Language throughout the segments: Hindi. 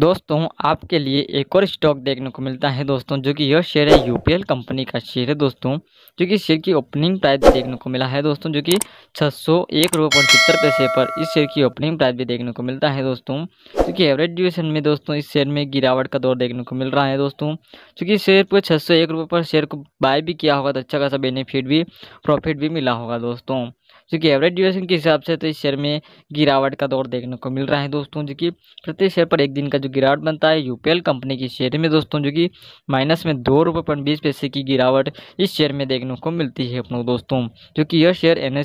दोस्तों आपके लिए एक और स्टॉक देखने को मिलता है दोस्तों जो कि यह शेयर है यूपीएल कंपनी का शेयर है दोस्तों जो कि शेयर की ओपनिंग प्राइस देखने को मिला है दोस्तों जो कि छः सौ एक रुपये पचहत्तर पैसे पर इस शेयर की ओपनिंग प्राइस भी देखने को मिलता है दोस्तों क्योंकि एवरेज ड्यूरेशन में दोस्तों इस शेयर में गिरावट का दौर देखने को मिल रहा है दोस्तों क्योंकि शेयर पर छः सौ एक रुपये पर शेयर को बाय भी किया होगा तो अच्छा खासा बेनिफिट भी प्रॉफिट भी मिला होगा दोस्तों जो कि एवरेज ड्यूरेशन के हिसाब से तो इस शेयर में गिरावट का दौर देखने को मिल रहा है दोस्तों जो कि प्रति शेयर पर एक दिन का जो गिरावट बनता है यूपीएल कंपनी के शेयर में दोस्तों जो कि माइनस में दो रुपये पॉइंट बीस पैसे की गिरावट इस शेयर में देखने को मिलती है अपनों दोस्तों जो कि यह शेयर एन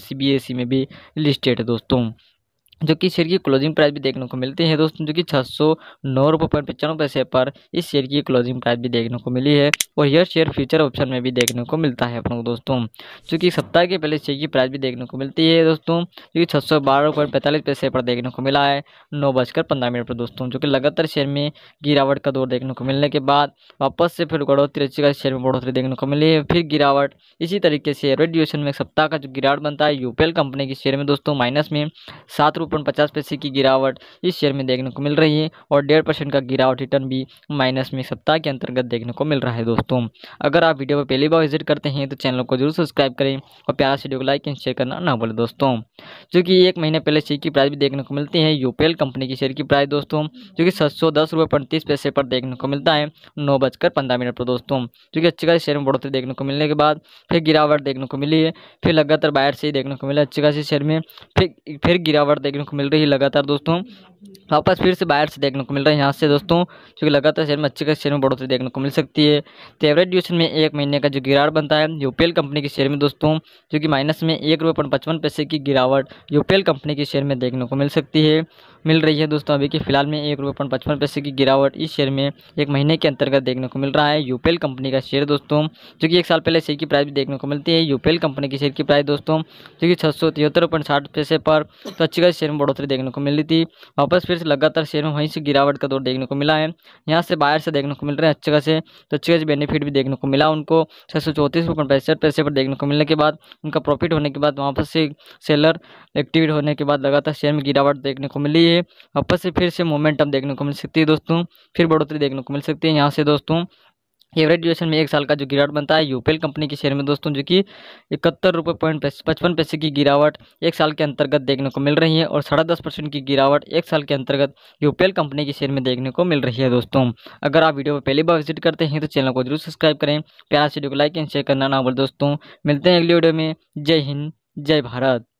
में भी लिस्टेड है दोस्तों जो कि शेयर की क्लोजिंग प्राइस भी देखने को मिलती है दोस्तों जो कि छः सौ नौ रुपये पॉइंट पचानवे पैसे पर इस शेयर की क्लोजिंग प्राइस भी देखने को मिली है और यह शेयर फ्यूचर ऑप्शन में भी देखने को मिलता है अपनों को दोस्तों जो कि सप्ताह के पहले शेयर की प्राइस भी देखने को मिलती है दोस्तों जो कि छः सौ बारह पैंतालीस पैसे पर देखने को मिला है नौ बजकर पंद्रह मिनट पर दोस्तों जो कि लगातार शेयर में गिरावट का दौर देखने को मिलने के बाद वापस से फिर बढ़ोतरी अच्छी का शेयर में बढ़ोतरी देखने को मिली है फिर गिरावट इसी तरीके से रेडिएशन में सप्ताह का जो गिरावट बनता है यूपीएल कंपनी के शेयर में दोस्तों माइनस में सात पॉइंट पचास पैसे की गिरावट इस शेयर में देखने को मिल रही है और डेढ़ परसेंट का गिरावट रिटर्न भी माइनस में सप्ताह के अंतर्गत देखने को मिल रहा है दोस्तों अगर आप वीडियो पर पहली बार विजिट करते हैं तो चैनल को जरूर सब्सक्राइब करें और प्यारा वीडियो को लाइक एंड शेयर करना ना भूलें दोस्तों जो कि एक महीने पहले शेयर की प्राइस भी देखने को मिलती है यूपीएल कंपनी की शेयर की प्राइस दोस्तों जो कि सात सौ दस पैंतीस पैसे पर देखने को मिलता है नौ बजकर पंद्रह मिनट पर दोस्तों जो कि अच्छी खासी शेयर में बढ़ोतरी देखने को मिलने के बाद फिर गिरावट देखने को मिली है फिर लगातार बाहर से ही देखने को मिला अच्छी खासी शेयर में फिर फिर गिरावट देखने देखने को मिल रही है लगातार दोस्तों वापस फिर से बाहर से देखने को मिल रहा है यहाँ से दोस्तों क्योंकि लगातार शेयर में अच्छे खास शेयर में बढ़ोतरी देखने को मिल सकती है तो एवरेज ड्यूशन में एक महीने का जो गिरावट बनता है यूपीएल कंपनी के शेयर में दोस्तों जो कि माइनस में एक रुपये पचपन पैसे की गिरावट यूपीएल कंपनी के शेयर में देखने को मिल सकती है मिल रही है दोस्तों अभी के फिलहाल में एक रुपये पचपन पैसे की गिरावट इस शेयर में एक महीने के अंतर्गत देखने को मिल रहा है यूपीएल कंपनी का शेयर दोस्तों जो कि एक साल पहले शेयर की प्राइस भी देखने को मिलती है यूपीएल कंपनी की शेयर की प्राइस दोस्तों जो कि छः पैसे पर तो अच्छी खासी शेयर में बढ़ोतरी देखने को मिली थी वापस फिर से लगातार शेयर में वहीं से गिरावट का दौर देखने को मिला है यहाँ से बाहर से देखने को मिल रहे हैं अच्छे खासे तो अच्छे खासी बेनिफिट भी देखने को मिला उनको छः सौ चौंतीस पैसे पर देखने को मिलने के बाद उनका प्रॉफिट होने के बाद वापस से सेलर एक्टिवेट होने के बाद लगातार शेयर में गिरावट देखने को मिली ये वापस से फिर से मोमेंटम देखने को मिल सकती है दोस्तों फिर बढ़ोतरी देखने को मिल सकती है यहाँ से दोस्तों एवरेज ड्यूरेशन में एक साल का जो गिरावट बनता है यूपीएल कंपनी के शेयर में दोस्तों जो कि इकहत्तर रुपये पॉइंट पचपन पैसे की गिरावट एक साल के अंतर्गत देखने को मिल रही है और साढ़े दस परसेंट की गिरावट एक साल के अंतर्गत यूपीएल कंपनी के शेयर में देखने को मिल रही है दोस्तों अगर आप वीडियो पर पहली बार विजिट करते हैं तो चैनल को जरूर सब्सक्राइब करें प्यार से वीडियो को लाइक एंड शेयर करना ना बोल दोस्तों मिलते हैं अगली वीडियो में जय हिंद जय भारत